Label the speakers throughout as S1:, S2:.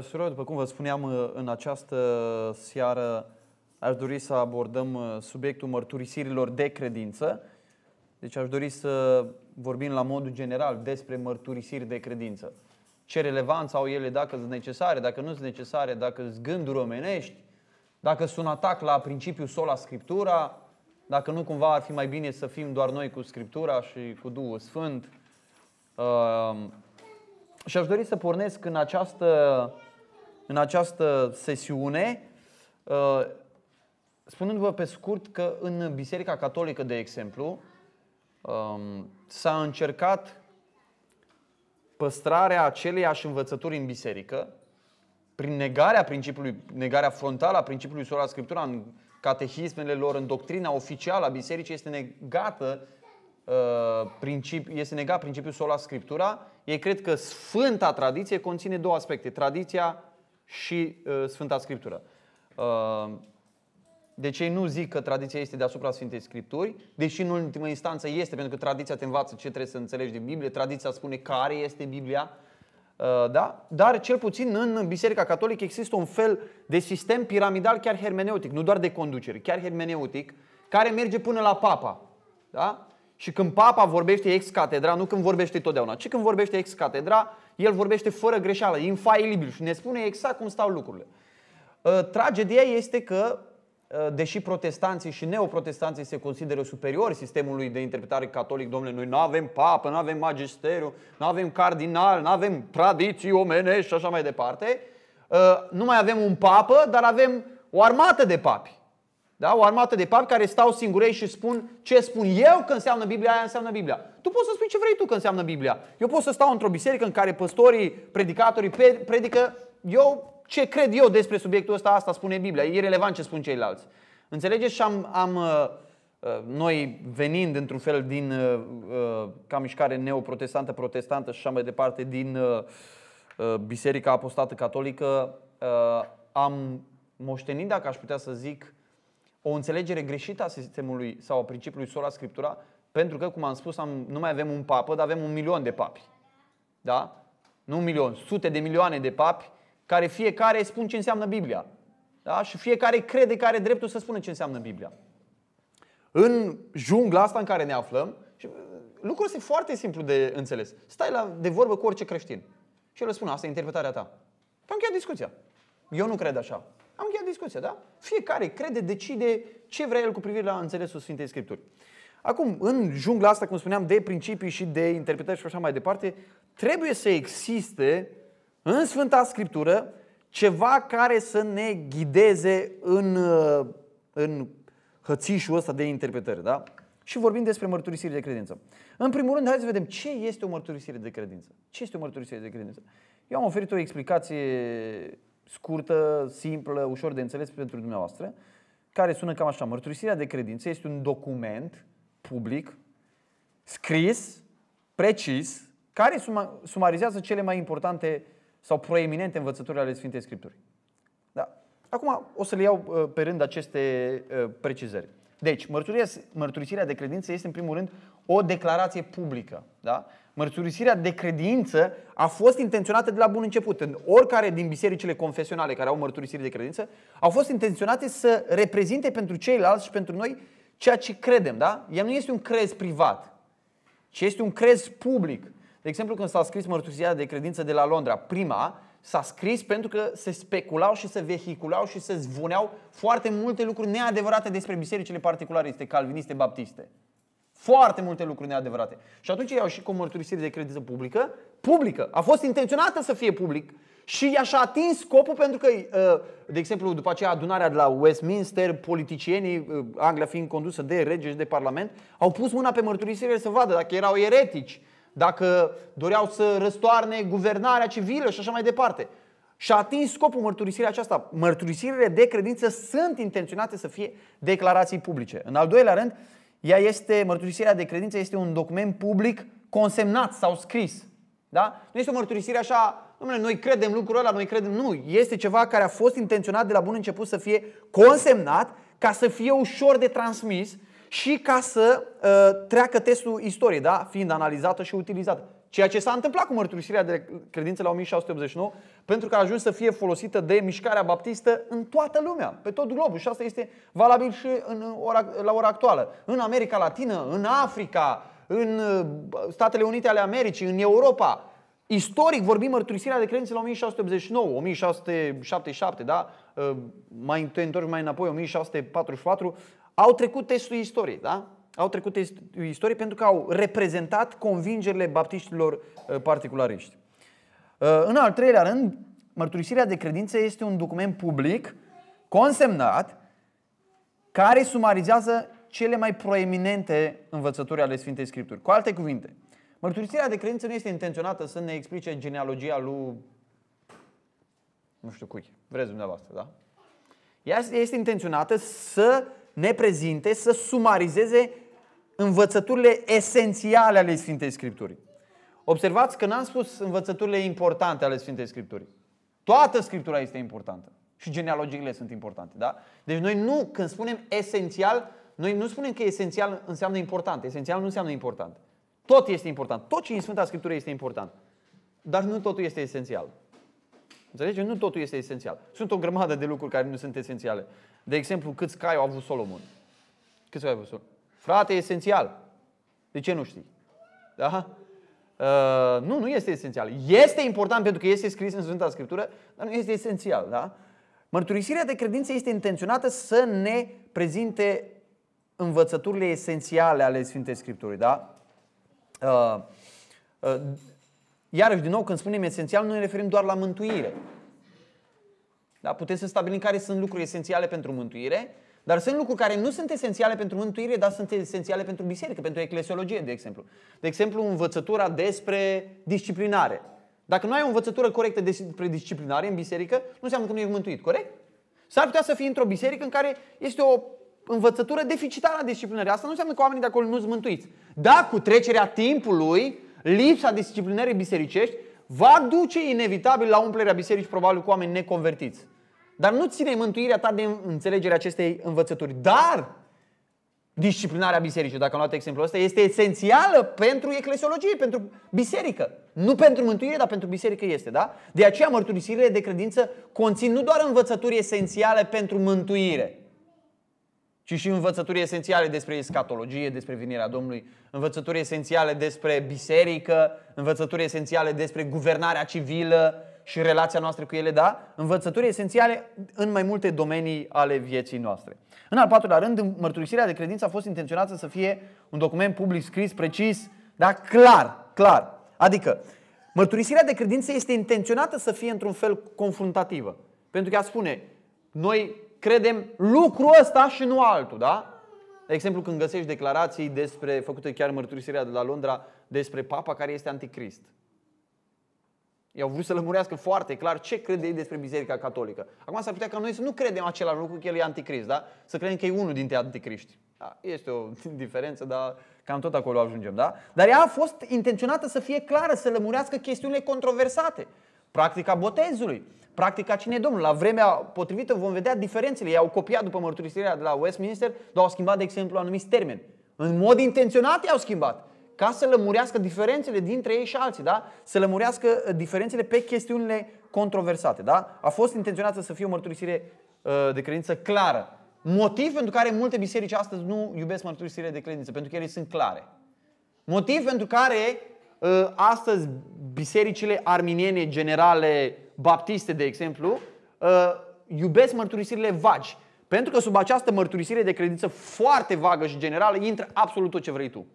S1: Sură, după cum vă spuneam uh, în această seară, aș dori să abordăm uh, subiectul mărturisirilor de credință. Deci aș dori să vorbim la modul general despre mărturisiri de credință. Ce relevanță au ele, dacă sunt necesare, dacă nu sunt necesare, dacă sunt gânduri omenești, dacă sunt atac la principiul sola Scriptura, dacă nu cumva ar fi mai bine să fim doar noi cu Scriptura și cu Duhul Sfânt. Uh, și aș dori să pornesc în această în această sesiune, uh, spunându-vă pe scurt că în Biserica Catolică, de exemplu, um, s-a încercat păstrarea aceleiași învățături în biserică, prin negarea principiului, negarea frontală a principiului Sora Scriptura în catehismele lor, în doctrina oficială a bisericii, este negată uh, principi, este negat principiul sola scriptura, ei cred că sfânta tradiție conține două aspecte, tradiția și uh, Sfânta Scriptură. Uh, deci ei nu zic că tradiția este deasupra Sfintei Scripturi, deși în ultimă instanță este, pentru că tradiția te învață ce trebuie să înțelegi din Biblie, tradiția spune care este Biblia, uh, da? dar cel puțin în Biserica Catolică există un fel de sistem piramidal chiar hermeneutic, nu doar de conducere, chiar hermeneutic, care merge până la papa. Da? Și când papa vorbește ex catedra, nu când vorbește totdeauna, ci când vorbește ex catedra, el vorbește fără greșeală, infailibil și ne spune exact cum stau lucrurile. Ă, tragedia este că, ă, deși protestanții și neoprotestanții se consideră superiori sistemului de interpretare catolic, domnule, noi nu avem papă, nu avem magisteriu, nu avem cardinal, nu avem tradiții omenești și așa mai departe, ă, nu mai avem un papă, dar avem o armată de papi. Da? O armată de papi care stau singurei și spun ce spun eu că înseamnă Biblia, aia înseamnă Biblia. Tu poți să spui ce vrei tu că înseamnă Biblia. Eu pot să stau într-o biserică în care păstorii, predicatorii predică eu ce cred eu despre subiectul ăsta, asta spune Biblia. E irrelevant ce spun ceilalți. Înțelegeți? Și am, am uh, uh, noi venind într-un fel din uh, ca mișcare neoprotestantă, protestantă și așa mai departe, din Biserica Apostată Catolică, am moștenit, dacă aș putea să zic, o înțelegere greșită a sistemului sau a principiului sola scriptura, pentru că, cum am spus, am, nu mai avem un papă, dar avem un milion de papi. Da? Nu un milion, sute de milioane de papi, care fiecare spun ce înseamnă Biblia. Da? Și fiecare crede că are dreptul să spună ce înseamnă Biblia. În jungla asta în care ne aflăm, și uh, lucrul este foarte simplu de înțeles. Stai la, de vorbă cu orice creștin. Și el spune, asta e interpretarea ta. Păi am încheiat discuția. Eu nu cred așa. Am încheiat discuția, da? Fiecare crede, decide ce vrea el cu privire la înțelesul Sfintei Scripturi. Acum, în jungla asta, cum spuneam, de principii și de interpretări și așa mai departe, trebuie să existe în Sfânta Scriptură ceva care să ne ghideze în, uh, în hățișul ăsta de interpretări, da? Și vorbim despre mărturisire de credință. În primul rând, hai să vedem ce este o mărturisire de credință. Ce este o mărturisire de credință? Eu am oferit o explicație scurtă, simplă, ușor de înțeles pentru dumneavoastră, care sună cam așa. Mărturisirea de credință este un document public, scris, precis, care suma- sumarizează cele mai importante sau proeminente învățături ale Sfintei Scripturi. Da. Acum o să le iau uh, pe rând aceste uh, precizări. Deci, mărturisirea de credință este în primul rând o declarație publică. Da? Mărturisirea de credință a fost intenționată de la bun început. În oricare din bisericile confesionale care au mărturisiri de credință, au fost intenționate să reprezinte pentru ceilalți și pentru noi ceea ce credem. Da? Ea nu este un crez privat, ci este un crez public. De exemplu, când s-a scris mărturisirea de credință de la Londra, prima, s-a scris pentru că se speculau și se vehiculau și se zvuneau foarte multe lucruri neadevărate despre bisericile particulariste, calviniste, baptiste. Foarte multe lucruri neadevărate. Și atunci iau și cu o mărturisire de credință publică, publică. A fost intenționată să fie public și i-aș atins scopul pentru că, uh, de exemplu, după aceea adunarea de la Westminster, politicienii, uh, Anglia fiind condusă de rege și de parlament, au pus mâna pe mărturisire să vadă dacă erau eretici, dacă doreau să răstoarne guvernarea civilă și așa mai departe. Și a atins scopul mărturisirea aceasta. Mărturisirile de credință sunt intenționate să fie declarații publice. În al doilea rând, ea este, mărturisirea de credință este un document public consemnat sau scris. Da? Nu este o mărturisire așa, domnule, noi credem lucrul ăla, noi credem. Nu, este ceva care a fost intenționat de la bun început să fie consemnat ca să fie ușor de transmis și ca să uh, treacă testul istoriei, da? fiind analizată și utilizată. Ceea ce s-a întâmplat cu mărturisirea de credință la 1689, pentru că a ajuns să fie folosită de mișcarea baptistă în toată lumea, pe tot globul. Și asta este valabil și în ora, la ora actuală. În America Latină, în Africa, în uh, Statele Unite ale Americii, în Europa. Istoric vorbim mărturisirea de credință la 1689, 1677, da? Uh, mai te întorci mai înapoi, 1644, au trecut testul istoriei, da? au trecut istorie pentru că au reprezentat convingerile baptiștilor uh, particulariști. Uh, în al treilea rând, mărturisirea de credință este un document public, consemnat, care sumarizează cele mai proeminente învățături ale Sfintei Scripturi. Cu alte cuvinte, mărturisirea de credință nu este intenționată să ne explice genealogia lui nu știu cui, vreți dumneavoastră, da? Ea este intenționată să ne prezinte, să sumarizeze învățăturile esențiale ale Sfintei Scripturii. Observați că n-am spus învățăturile importante ale Sfintei Scripturii. Toată Scriptura este importantă. Și genealogiile sunt importante, da? Deci noi nu, când spunem esențial, noi nu spunem că esențial înseamnă important. Esențial nu înseamnă important. Tot este important. Tot ce e în Sfânta Scriptură este important. Dar nu totul este esențial. Înțelegeți? Nu totul este esențial. Sunt o grămadă de lucruri care nu sunt esențiale. De exemplu, câți cai au avut Solomon? Câți cai au avut Solomon? Frate, e esențial. De ce nu știi? Da? Uh, nu, nu este esențial. Este important pentru că este scris în Sfânta Scriptură, dar nu este esențial. Da? Mărturisirea de credință este intenționată să ne prezinte învățăturile esențiale ale Sfintei Scripturii. Da? Uh, uh, iarăși, din nou, când spunem esențial, nu ne referim doar la mântuire. Da? Putem să stabilim care sunt lucruri esențiale pentru mântuire, dar sunt lucruri care nu sunt esențiale pentru mântuire, dar sunt esențiale pentru biserică, pentru eclesiologie, de exemplu. De exemplu, învățătura despre disciplinare. Dacă nu ai o învățătură corectă despre disciplinare în biserică, nu înseamnă că nu ești mântuit, corect? S-ar putea să fii într-o biserică în care este o învățătură deficitară a disciplinării. Asta nu înseamnă că oamenii de acolo nu sunt mântuiți. Da, cu trecerea timpului, lipsa disciplinării bisericești va duce inevitabil la umplerea bisericii probabil cu oameni neconvertiți. Dar nu ține mântuirea ta de înțelegerea acestei învățături. Dar disciplinarea bisericii, dacă am luat exemplul ăsta, este esențială pentru eclesiologie, pentru biserică. Nu pentru mântuire, dar pentru biserică este, da? De aceea mărturisirile de credință conțin nu doar învățături esențiale pentru mântuire, ci și învățături esențiale despre escatologie, despre venirea Domnului, învățături esențiale despre biserică, învățături esențiale despre guvernarea civilă, și relația noastră cu ele, da? Învățături esențiale în mai multe domenii ale vieții noastre. În al patrulea rând, mărturisirea de credință a fost intenționată să fie un document public scris, precis, da? Clar, clar. Adică, mărturisirea de credință este intenționată să fie într-un fel confruntativă. Pentru că ea spune, noi credem lucrul ăsta și nu altul, da? De exemplu, când găsești declarații despre, făcute chiar mărturisirea de la Londra, despre papa care este anticrist. I-au vrut să lămurească foarte clar ce crede ei despre Biserica Catolică. Acum s-ar putea ca noi să nu credem același lucru că el e anticrist, da? Să credem că e unul dintre anticriști. Da, este o diferență, dar cam tot acolo ajungem, da? Dar ea a fost intenționată să fie clară, să lămurească chestiunile controversate. Practica botezului, practica cine Domnul. La vremea potrivită vom vedea diferențele. I-au copiat după mărturisirea de la Westminster, dar au schimbat, de exemplu, anumiți termeni. În mod intenționat i-au schimbat ca să lămurească diferențele dintre ei și alții, da? să lămurească uh, diferențele pe chestiunile controversate. Da? A fost intenționată să fie o mărturisire uh, de credință clară. Motiv pentru care multe biserici astăzi nu iubesc mărturisirile de credință, pentru că ele sunt clare. Motiv pentru care uh, astăzi bisericile arminiene, generale, baptiste, de exemplu, iubesc mărturisirile vagi. Pentru că sub această mărturisire de credință foarte vagă și generală intră absolut tot ce vrei tu.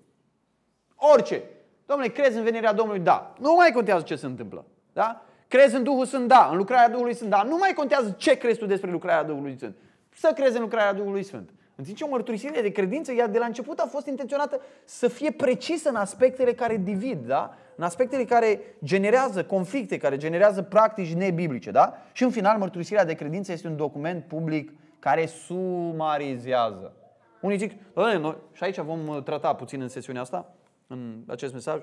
S1: Orice. Domnule, crezi în venirea Domnului? Da. Nu mai contează ce se întâmplă. Da? Crezi în Duhul Sfânt? Da. În lucrarea Duhului Sfânt? Da. Nu mai contează ce crezi tu despre lucrarea Duhului Sfânt. Să crezi în lucrarea Duhului Sfânt. În timp ce o mărturisire de credință, ea de la început a fost intenționată să fie precisă în aspectele care divid, da? în aspectele care generează conflicte, care generează practici nebiblice. Da? Și în final, mărturisirea de credință este un document public care sumarizează. Unii zic, noi, și aici vom uh, trata puțin în sesiunea asta, în acest mesaj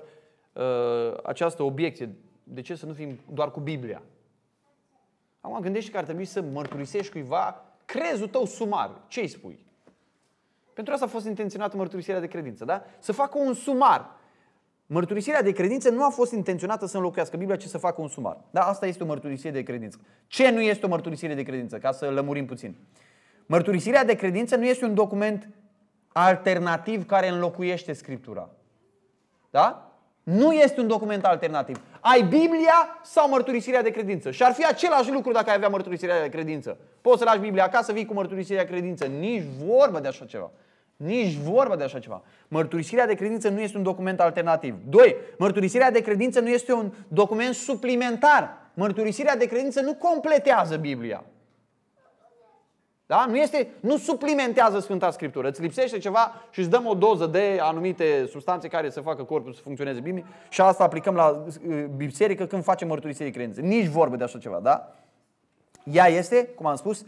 S1: uh, această obiecție. De ce să nu fim doar cu Biblia? Acum gândește că ar trebui să mărturisești cuiva crezul tău sumar. Ce îi spui? Pentru asta a fost intenționată mărturisirea de credință, da? Să facă un sumar. Mărturisirea de credință nu a fost intenționată să înlocuiască Biblia, ci să facă un sumar. Da, asta este o mărturisire de credință. Ce nu este o mărturisire de credință? Ca să lămurim puțin. Mărturisirea de credință nu este un document alternativ care înlocuiește Scriptura. Da? Nu este un document alternativ. Ai Biblia sau mărturisirea de credință. Și ar fi același lucru dacă ai avea mărturisirea de credință. Poți să lași Biblia acasă, vii cu mărturisirea de credință. Nici vorbă de așa ceva. Nici vorbă de așa ceva. Mărturisirea de credință nu este un document alternativ. 2. Mărturisirea de credință nu este un document suplimentar. Mărturisirea de credință nu completează Biblia. Da? Nu, este, nu suplimentează Sfânta Scriptură. Îți lipsește ceva și îți dăm o doză de anumite substanțe care să facă corpul să funcționeze bine și asta aplicăm la uh, biserică când facem mărturisire de credință. Nici vorbă de așa ceva, da? Ea este, cum am spus,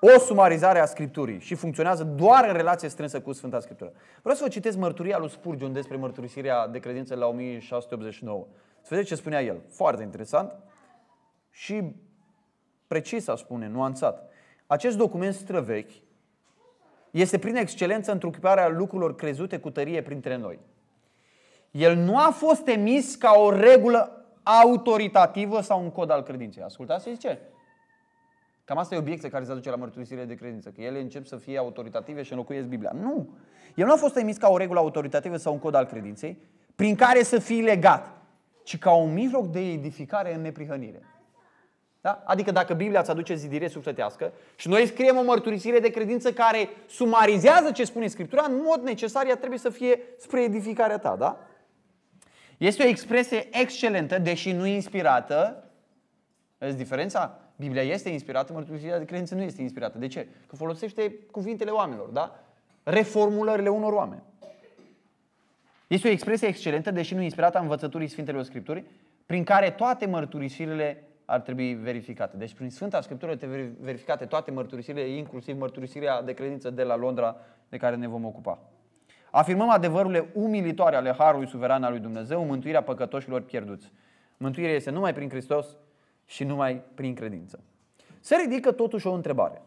S1: o sumarizare a Scripturii și funcționează doar în relație strânsă cu Sfânta Scriptură. Vreau să vă citesc mărturia lui Spurgeon despre mărturisirea de credință la 1689. Să vedeți ce spunea el. Foarte interesant și precis, a spune, nuanțat. Acest document străvechi este prin excelență întruchiparea lucrurilor crezute cu tărie printre noi. El nu a fost emis ca o regulă autoritativă sau un cod al credinței. Ascultați ce zice? Cam asta e obiecția care se aduce la mărturisirile de credință, că ele încep să fie autoritative și înlocuiesc Biblia. Nu! El nu a fost emis ca o regulă autoritativă sau un cod al credinței, prin care să fii legat, ci ca un mijloc de edificare în neprihănire. Da? Adică dacă Biblia îți aduce zidire sufletească și noi scriem o mărturisire de credință care sumarizează ce spune Scriptura, în mod necesar ea trebuie să fie spre edificarea ta. Da? Este o expresie excelentă, deși nu inspirată. Vezi diferența? Biblia este inspirată, mărturisirea de credință nu este inspirată. De ce? Că folosește cuvintele oamenilor, da? Reformulările unor oameni. Este o expresie excelentă, deși nu inspirată a învățăturii Sfintelor Scripturii, prin care toate mărturisirile ar trebui verificate. Deci prin Sfânta Scriptură te verificate toate mărturisirile, inclusiv mărturisirea de credință de la Londra de care ne vom ocupa. Afirmăm adevărurile umilitoare ale Harului Suveran al lui Dumnezeu, mântuirea păcătoșilor pierduți. Mântuirea este numai prin Hristos și numai prin credință. Se ridică totuși o întrebare.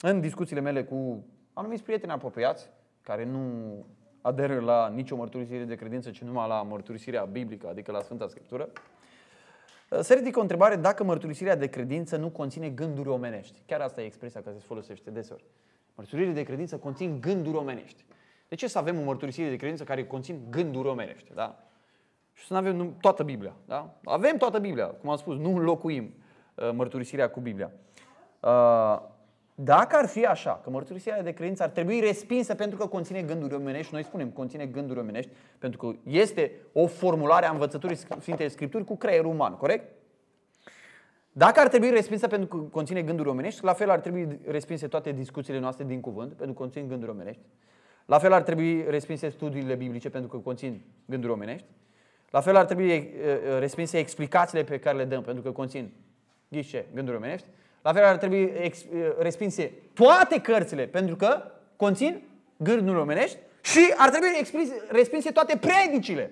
S1: În discuțiile mele cu anumiți prieteni apropiați, care nu aderă la nicio mărturisire de credință, ci numai la mărturisirea biblică, adică la Sfânta Scriptură, se ridică o întrebare dacă mărturisirea de credință nu conține gânduri omenești. Chiar asta e expresia care se folosește deseori. Mărturisirile de credință conțin gânduri omenești. De ce să avem o mărturisire de credință care conțin gânduri omenești? Da? Și să nu avem toată Biblia. Da? Avem toată Biblia, cum am spus, nu înlocuim uh, mărturisirea cu Biblia. Uh, dacă ar fi așa, că mărturisirea de credință ar trebui respinsă pentru că conține gânduri omenești, noi spunem conține gânduri omenești, pentru că este o formulare a învățăturii Sfintei Scripturi cu creier uman, corect? Dacă ar trebui respinsă pentru că conține gânduri omenești, la fel ar trebui respinse toate discuțiile noastre din cuvânt, pentru că conțin gânduri omenești. La fel ar trebui respinse studiile biblice pentru că conțin gânduri omenești. La fel ar trebui eh, eh, respinse explicațiile pe care le dăm pentru că conțin ghișe, gânduri omenești. La fel ar trebui respinse toate cărțile, pentru că conțin gânduri omenești și ar trebui respinse toate predicile,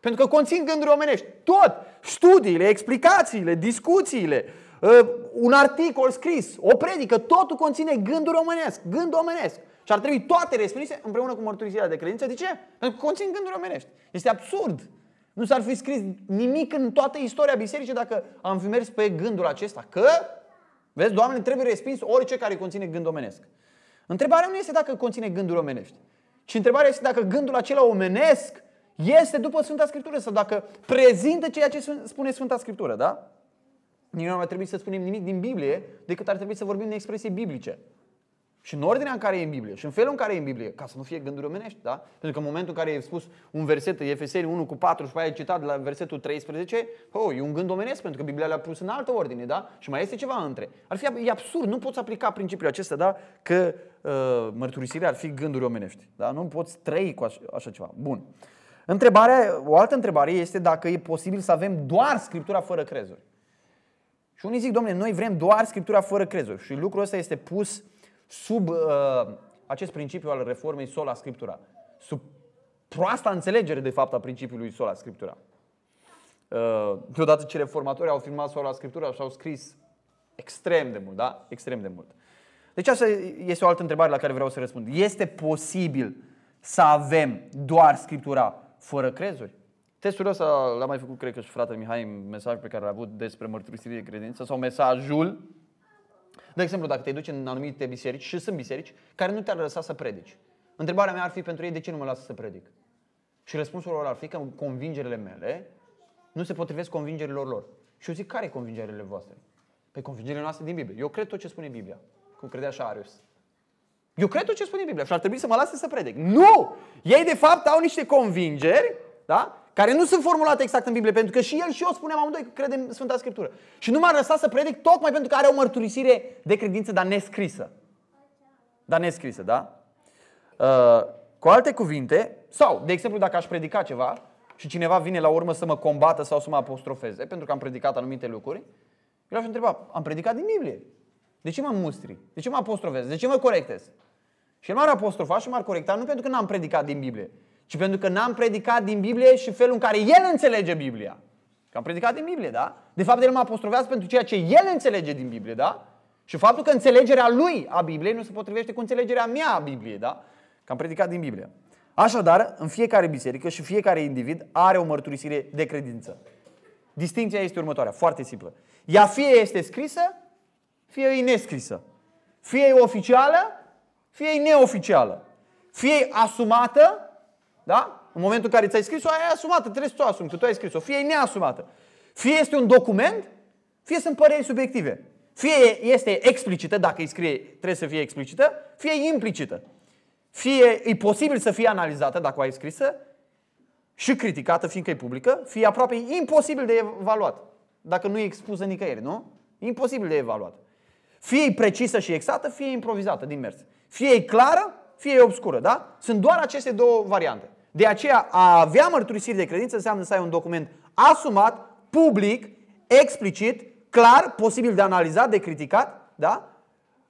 S1: pentru că conțin gânduri omenești. Tot! Studiile, explicațiile, discuțiile, uh, un articol scris, o predică, totul conține gânduri omenesc, gând omenesc. Și ar trebui toate respinse împreună cu mărturisirea de credință. De ce? Pentru că conțin gânduri omenești. Este absurd. Nu s-ar fi scris nimic în toată istoria bisericii dacă am fi mers pe gândul acesta că Vezi, Doamne, trebuie respins orice care conține gând omenesc. Întrebarea nu este dacă conține gânduri omenești, ci întrebarea este dacă gândul acela omenesc este după Sfânta Scriptură sau dacă prezintă ceea ce spune Sfânta Scriptură, da? Nici nu ar trebui să spunem nimic din Biblie decât ar trebui să vorbim din expresii biblice și în ordinea în care e în Biblie și în felul în care e în Biblie, ca să nu fie gânduri omenești, da? Pentru că în momentul în care e spus un verset, Efeseni 1 cu 4 și pe citat de la versetul 13, oh, e un gând omenesc pentru că Biblia le-a pus în altă ordine, da? Și mai este ceva între. Ar fi e absurd, nu poți aplica principiul acesta, da? Că uh, mărturisirea ar fi gânduri omenești, da? Nu poți trăi cu așa, așa ceva. Bun. Întrebarea, o altă întrebare este dacă e posibil să avem doar Scriptura fără crezuri. Și unii zic, domnule, noi vrem doar Scriptura fără crezuri. Și lucrul ăsta este pus uh, sub uh, acest principiu al reformei sola scriptura, sub proasta înțelegere de fapt a principiului sola scriptura. Uh, deodată ce reformatorii au filmat sola scriptura și au scris extrem de mult, da? Extrem de mult. Deci asta este o altă întrebare la care vreau să răspund. Este posibil să avem doar scriptura fără crezuri? Testul ăsta l-a mai făcut, cred că și fratele Mihai, mesaj pe care l-a avut despre mărturisire de credință sau mesajul de exemplu, dacă te duci în anumite biserici, și sunt biserici, care nu te-ar lăsa să predici. Întrebarea mea ar fi pentru ei, de ce nu mă lasă să predic? Și răspunsul lor ar fi că convingerile mele nu se potrivesc convingerilor lor. Și eu zic, care e convingerile voastre? Pe păi convingerile noastre din Biblie. Eu cred tot ce spune Biblia. Cum credea așa Arius. Eu cred tot ce spune Biblia și ar trebui să mă lase să predic. Nu! Ei, de fapt, au niște convingeri da? care nu sunt formulate exact în Biblie, pentru că și el și eu spunem amândoi că credem în Sfânta Scriptură. Și nu m-a lăsat să predic tocmai pentru că are o mărturisire de credință, dar nescrisă. Dar nescrisă, da? Uh, cu alte cuvinte, sau, de exemplu, dacă aș predica ceva și cineva vine la urmă să mă combată sau să mă apostrofeze, pentru că am predicat anumite lucruri, eu aș întreba, am predicat din Biblie. De ce mă mustri? De ce mă apostrofez? De ce mă corectez? Și el m-ar apostrofa și m-ar corecta nu pentru că n-am predicat din Biblie, ci pentru că n-am predicat din Biblie și felul în care el înțelege Biblia. Că am predicat din Biblie, da? De fapt, el mă apostrovează pentru ceea ce el înțelege din Biblie, da? Și faptul că înțelegerea lui a Bibliei nu se potrivește cu înțelegerea mea a Bibliei, da? Că am predicat din Biblie. Așadar, în fiecare biserică și fiecare individ are o mărturisire de credință. Distinția este următoarea, foarte simplă. Ea fie este scrisă, fie e nescrisă. Fie e oficială, fie e neoficială. Fie e asumată, da? În momentul în care ți-ai scris-o, aia e asumată, trebuie să o asumi, că tu ai scris-o. Fie e neasumată. Fie este un document, fie sunt păreri subiective. Fie este explicită, dacă îi scrie, trebuie să fie explicită, fie e implicită. Fie e posibil să fie analizată, dacă o ai scrisă, și criticată, fiindcă e publică, fie aproape imposibil de evaluat, dacă nu e expusă nicăieri, nu? Imposibil de evaluat. Fie e precisă și exactă, fie e improvizată din mers. Fie e clară, fie e obscură, da? Sunt doar aceste două variante. De aceea, a avea mărturisiri de credință înseamnă să ai un document asumat, public, explicit, clar, posibil de analizat, de criticat, da?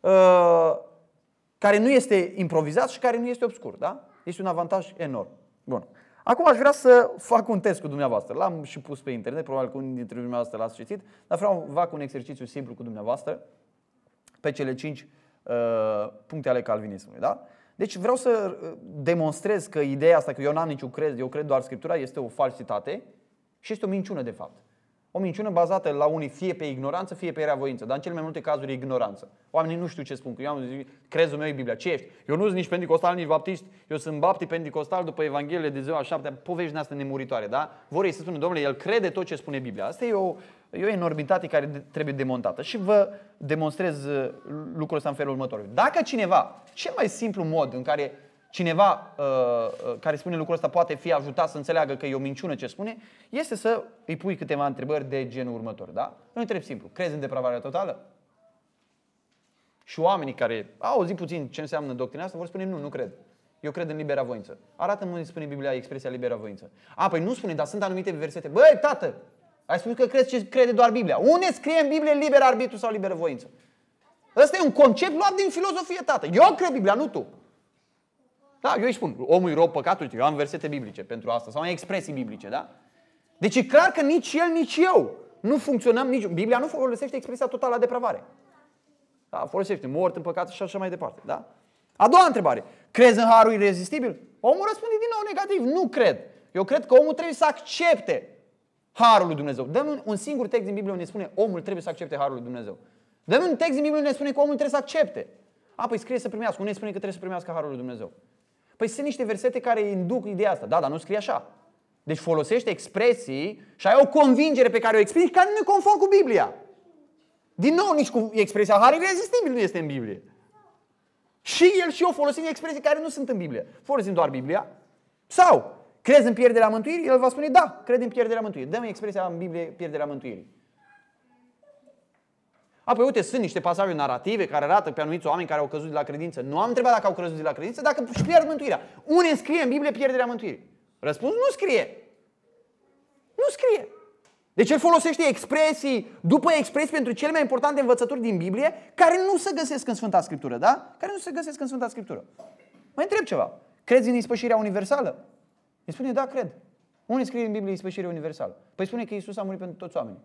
S1: Uh, care nu este improvizat și care nu este obscur. Da? Este un avantaj enorm. Bun. Acum aș vrea să fac un test cu dumneavoastră. L-am și pus pe internet, probabil că unii dintre dumneavoastră l-ați citit, dar vreau să fac un exercițiu simplu cu dumneavoastră pe cele cinci uh, puncte ale calvinismului. Da? Uh, deci vreau să uh, demonstrez că ideea asta, că eu n-am niciun cred, eu cred doar Scriptura, este o falsitate și este o minciună de fapt. O minciună bazată la unii fie pe ignoranță, fie pe reavoință, dar în cele mai multe cazuri ignoranță. Oamenii nu știu ce spun, că eu am zis, crezul meu e Biblia. Ce ești? Eu nu sunt nici pentecostal, nici baptist, eu sunt bapti pentecostal după Evanghelie de ziua a șaptea, povești asta nemuritoare, da? Vor ei să spună, domnule, el crede tot ce spune Biblia. Asta e o E o enormitate care trebuie demontată și vă demonstrez uh, lucrul ăsta în felul următor. Dacă cineva, cel mai simplu mod în care cineva uh, uh, care spune lucrul ăsta poate fi ajutat să înțeleagă că e o minciună ce spune, este să îi pui câteva întrebări de genul următor. Da? Nu întreb simplu. Crezi în depravarea totală? Și oamenii care au auzit puțin ce înseamnă doctrina asta vor spune nu, nu cred. Eu cred în libera voință. Arată-mi unde spune Biblia expresia libera voință. A, păi nu spune, dar sunt anumite versete. Băi, tată, ai spus că crezi ce crede doar Biblia. Unde scrie în Biblie liber arbitru sau liberă voință? Ăsta e un concept luat din filozofie, tată. Eu cred Biblia, nu tu. Da, eu îi spun, omul e rob păcatul, eu am versete biblice pentru asta, sau am expresii biblice, da? Deci e clar că nici el, nici eu nu funcționăm, nici... Biblia nu folosește expresia totală la depravare. Da, folosește mort în păcat și așa mai departe, da? A doua întrebare. Crezi în harul irezistibil? Omul răspunde din nou negativ. Nu cred. Eu cred că omul trebuie să accepte harul lui Dumnezeu. Dăm un, un singur text din Biblie unde spune omul trebuie să accepte harul lui Dumnezeu. Dăm un text din Biblie unde spune că omul trebuie să accepte. A, păi scrie să primească. Unde spune că trebuie să primească harul lui Dumnezeu. Păi sunt niște versete care induc ideea asta. Da, dar nu scrie așa. Deci folosește expresii și ai o convingere pe care o explici care nu e conform cu Biblia. Din nou, nici cu expresia har irezistibil nu este în Biblie. Și el și eu folosim expresii care nu sunt în Biblie. Folosim doar Biblia. Sau Crezi în pierderea mântuirii? El va spune da, cred în pierderea mântuirii. Dă-mi expresia în Biblie pierderea mântuirii. Apoi, uite, sunt niște pasaje narrative care arată pe anumiți oameni care au căzut de la credință. Nu am întrebat dacă au căzut de la credință, dacă își pierd mântuirea. Unde scrie în Biblie pierderea mântuirii? Răspuns, nu scrie. Nu scrie. Deci el folosește expresii după expresii pentru cele mai importante învățături din Biblie care nu se găsesc în Sfânta Scriptură, da? Care nu se găsesc în Sfânta Scriptură. Mai întreb ceva. Crezi în ispășirea universală? Îi spune, da, cred. Unii scrie în Biblie ispășire universală. Păi spune că Isus a murit pentru toți oamenii.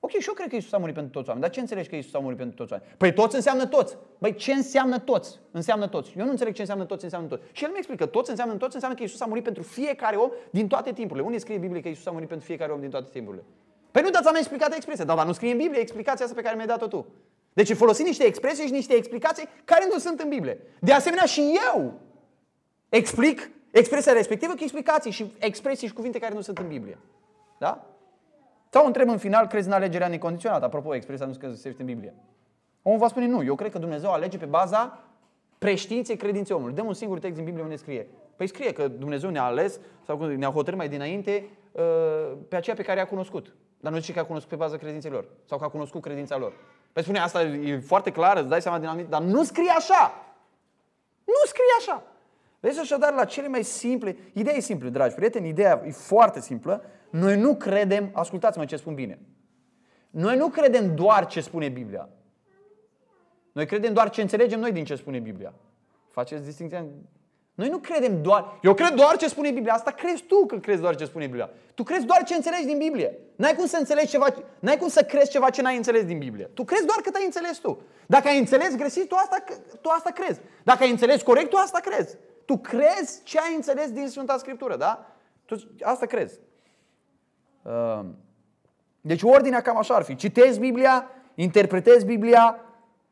S1: Ok, și eu cred că Isus a murit pentru toți oamenii. Dar ce înțelegi că Isus a murit pentru toți oamenii? Păi toți înseamnă toți. Băi, ce înseamnă toți? Înseamnă toți. Eu nu înțeleg ce înseamnă toți, înseamnă toți. Și el mi explică, toți înseamnă toți, înseamnă că Isus a murit pentru fiecare om din toate timpurile. Unii scrie în Biblie că Isus a murit pentru fiecare om din toate timpurile. Păi nu, dați ți-am explicat expresia. Da, dar nu scrie în Biblie explicația asta pe care mi-ai dat-o tu. Deci folosi niște expresii și niște explicații care nu sunt în Biblie. De asemenea și eu explic expresia respectivă cu explicații și expresii și cuvinte care nu sunt în Biblie. Da? Sau întreb în final, crezi în alegerea necondiționată? Apropo, expresia nu se în Biblie. Omul va spune nu, eu cred că Dumnezeu alege pe baza preștiinței credinței omului. Dăm un singur text din Biblie unde scrie. Păi scrie că Dumnezeu ne-a ales sau ne-a hotărât mai dinainte ă, pe aceea pe care i-a cunoscut. Dar nu zice că a cunoscut pe baza credinței lor sau că a cunoscut credința lor. Păi spune asta e foarte clar, îți dai seama din anumit, dar nu scrie așa. Nu scrie așa. Vezi așadar la cele mai simple, ideea e simplă, dragi prieteni, ideea e foarte simplă. Noi nu credem, ascultați-mă ce spun bine, noi nu credem doar ce spune Biblia. Noi credem doar ce înțelegem noi din ce spune Biblia. Faceți distinția? Noi nu credem doar... Eu cred doar ce spune Biblia. Asta crezi tu că crezi doar ce spune Biblia. Tu crezi doar ce înțelegi din Biblie. N-ai cum să înțelegi ceva... N-ai cum să crezi ceva ce n-ai înțeles din Biblie. Tu crezi doar cât ai înțeles tu. Dacă ai înțeles greșit, tu asta, tu asta crezi. Dacă ai înțeles corect, tu asta crezi. Tu crezi ce ai înțeles din Sfânta Scriptură, da? Tu asta crezi. Ehm, deci ordinea cam așa ar fi. Citez Biblia, interpretez Biblia,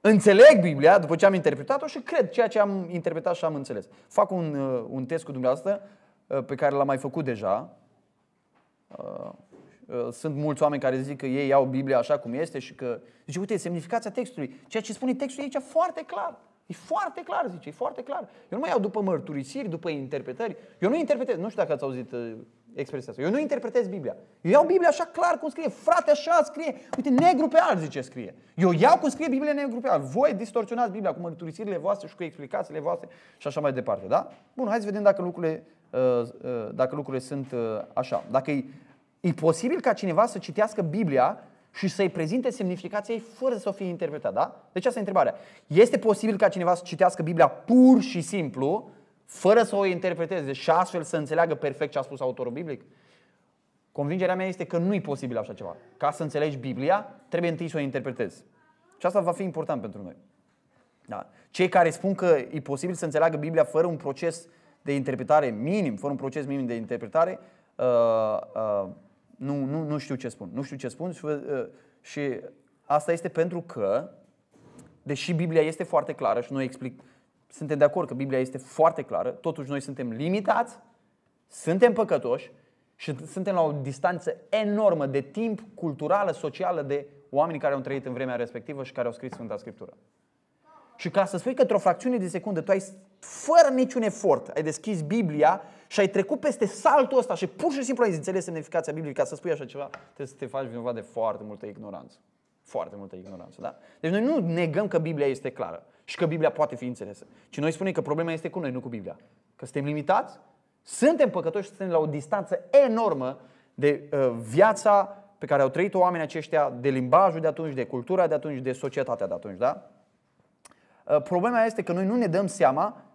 S1: înțeleg Biblia după ce am interpretat-o și cred ceea ce am interpretat și am înțeles. Fac un, uh, un test cu dumneavoastră uh, pe care l-am mai făcut deja. Uh, sunt mulți oameni care zic că ei iau Biblia așa cum este și că... Deci, uite, semnificația textului. Ceea ce spune textul aici foarte clar. E foarte clar, zice, e foarte clar. Eu nu mai iau după mărturisiri, după interpretări. Eu nu interpretez, nu știu dacă ați auzit uh, expresia asta. Eu nu interpretez Biblia. Eu iau Biblia așa clar cum scrie. Frate, așa scrie. Uite, negru pe alb, zice, scrie. Eu iau cum scrie Biblia negru pe alb. Voi distorsionați Biblia cu mărturisirile voastre și cu explicațiile voastre și așa mai departe. Da? Bun, hai să vedem dacă lucrurile, uh, uh, dacă lucrurile sunt așa. Dacă e, e posibil ca cineva să citească Biblia și să-i prezinte semnificația ei fără să o fie interpretat. Da? Deci asta e întrebarea. Este posibil ca cineva să citească Biblia pur și simplu, fără să o interpreteze și astfel să înțeleagă perfect ce a spus autorul biblic? Convingerea mea este că nu e posibil așa ceva. Ca să înțelegi Biblia, trebuie întâi să o interpretezi. Și asta va fi important pentru noi. Da. Cei care spun că e posibil să înțeleagă Biblia fără un proces de interpretare minim, fără un proces minim de interpretare, uh, uh, nu, nu, nu știu ce spun. Nu știu ce spun și, uh, și asta este pentru că, deși Biblia este foarte clară și noi explic, suntem de acord că Biblia este foarte clară, totuși noi suntem limitați, suntem păcătoși și suntem la o distanță enormă de timp, culturală, socială, de oamenii care au trăit în vremea respectivă și care au scris Sfânta Scriptură. Și ca să spui că într-o fracțiune de secundă tu ai, fără niciun efort, ai deschis Biblia și ai trecut peste saltul ăsta și pur și simplu ai înțeles semnificația Bibliei, ca să spui așa ceva, trebuie să te faci vinovat de foarte multă ignoranță. Foarte multă ignoranță, da? Deci noi nu negăm că Biblia este clară și că Biblia poate fi înțelesă. ci noi spunem că problema este cu noi, nu cu Biblia. Că suntem limitați, suntem păcătoși și suntem la o distanță enormă de uh, viața pe care au trăit-o oamenii aceștia, de limbajul de atunci, de cultura de atunci, de societatea de atunci, da? Uh, problema este că noi nu ne dăm seama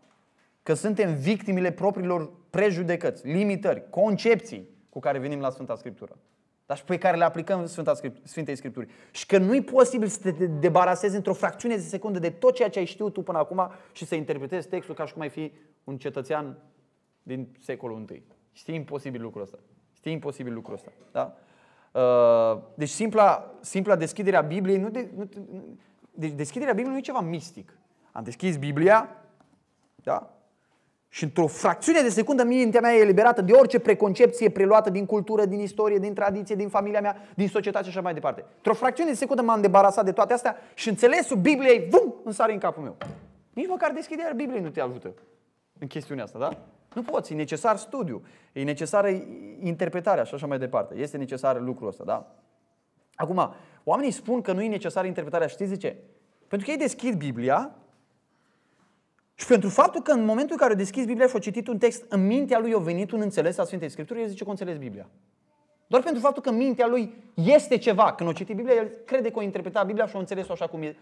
S1: că suntem victimile propriilor prejudecăți, limitări, concepții cu care venim la Sfânta Scriptură. Dar și pe care le aplicăm Sfânta Script- Sfintei Scripturi. Și că nu-i posibil să te debarasezi într-o fracțiune de secundă de tot ceea ce ai știut tu până acum și să interpretezi textul ca și cum ai fi un cetățean din secolul I. Știi imposibil lucrul ăsta. Știi imposibil lucrul ăsta. Da? Uh, deci simpla, simpla deschidere a Bibliei nu, de, nu deci deschiderea Bibliei nu e ceva mistic. Am deschis Biblia, da? Și într-o fracțiune de secundă mintea mea e eliberată de orice preconcepție preluată din cultură, din istorie, din tradiție, din familia mea, din societate și așa mai departe. Într-o fracțiune de secundă m-am debarasat de toate astea și înțelesul Bibliei, vum, îmi sare în capul meu. Nici măcar deschiderea Bibliei nu te ajută în chestiunea asta, da? Nu poți, e necesar studiu, e necesară interpretarea și așa mai departe. Este necesar lucrul ăsta, da? Acum, oamenii spun că nu e necesară interpretarea, știți de ce? Pentru că ei deschid Biblia și pentru faptul că în momentul în care o deschizi Biblia și o citit un text, în mintea lui a venit un înțeles al Sfintei Scripturii, el zice că înțeles Biblia. Doar pentru faptul că în mintea lui este ceva. Când o citit Biblia, el crede că o interpreta Biblia și o înțeles așa cum e,